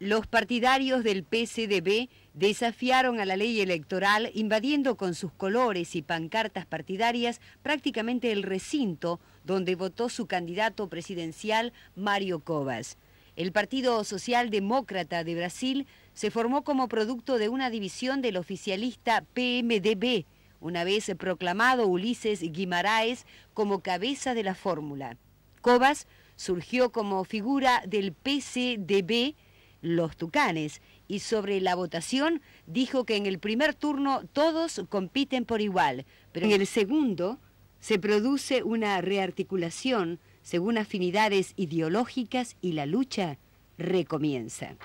Los partidarios del PCDB desafiaron a la ley electoral invadiendo con sus colores y pancartas partidarias prácticamente el recinto donde votó su candidato presidencial Mario Covas. El Partido Socialdemócrata de Brasil se formó como producto de una división del oficialista PMDB, una vez proclamado Ulises Guimaraes como cabeza de la fórmula. Covas surgió como figura del PCDB, los Tucanes y sobre la votación dijo que en el primer turno todos compiten por igual, pero en el segundo se produce una rearticulación según afinidades ideológicas y la lucha recomienza.